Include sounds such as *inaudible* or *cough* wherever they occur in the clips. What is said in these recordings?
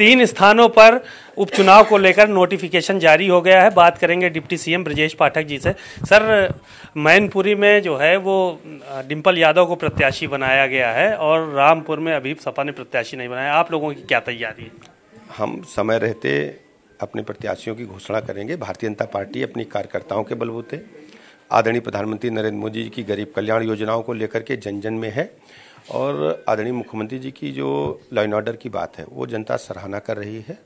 तीन स्थानों पर उपचुनाव को लेकर नोटिफिकेशन जारी हो गया है बात करेंगे डिप्टी सीएम ब्रजेश पाठक जी से सर मैनपुरी में जो है वो डिम्पल यादव को प्रत्याशी बनाया गया है और रामपुर में अभी सपा ने प्रत्याशी नहीं बनाया आप लोगों की क्या तैयारी है हम समय रहते अपने प्रत्याशियों की घोषणा करेंगे भारतीय जनता पार्टी अपनी कार्यकर्ताओं के बलबूते आदरणीय प्रधानमंत्री नरेंद्र मोदी जी की गरीब कल्याण योजनाओं को लेकर के जन जन में है और आदरणीय मुख्यमंत्री जी की जो लाइन ऑर्डर की बात है वो जनता सराहना कर रही है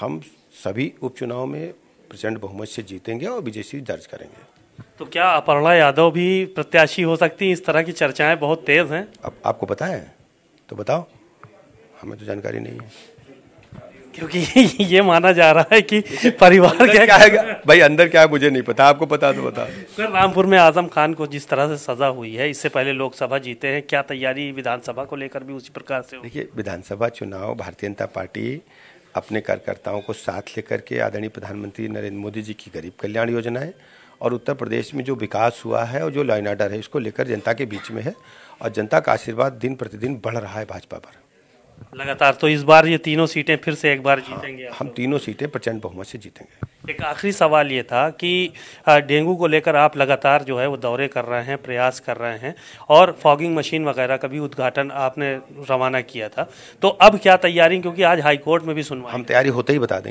हम सभी उपचुनाव में प्रचंड बहुमत से जीतेंगे और विजयी दर्ज करेंगे तो क्या अपर्णा यादव भी प्रत्याशी हो सकती हैं इस तरह की चर्चाएं बहुत तेज हैं अब आपको पता है तो बताओ हमें तो जानकारी नहीं है क्योंकि *laughs* ये माना जा रहा है कि परिवार क्या क्या है भाई अंदर क्या है मुझे नहीं पता आपको पता तो बता सर रामपुर में आजम खान को जिस तरह से सजा हुई है इससे पहले लोकसभा जीते हैं क्या तैयारी विधानसभा को लेकर भी उसी प्रकार से देखिए विधानसभा चुनाव भारतीय जनता पार्टी अपने कार्यकर्ताओं को साथ लेकर के आदरणीय प्रधानमंत्री नरेंद्र मोदी जी की गरीब कल्याण योजना है और उत्तर प्रदेश में जो विकास हुआ है और जो लाइन ऑर्डर है इसको लेकर जनता के बीच में है और जनता का आशीर्वाद दिन प्रतिदिन बढ़ रहा है भाजपा पर लगातार तो इस बार ये तीनों सीटें फिर से एक बार हाँ, जीतेंगे हम तीनों सीटें प्रचंड बहुमत से जीतेंगे एक आखिरी सवाल ये था कि डेंगू को लेकर आप लगातार जो है वो दौरे कर रहे हैं प्रयास कर रहे हैं और फॉगिंग मशीन वगैरह का भी उद्घाटन आपने रवाना किया था तो अब क्या तैयारी क्योंकि आज हाईकोर्ट में भी सुनवाई हम तैयारी होते ही बता देंगे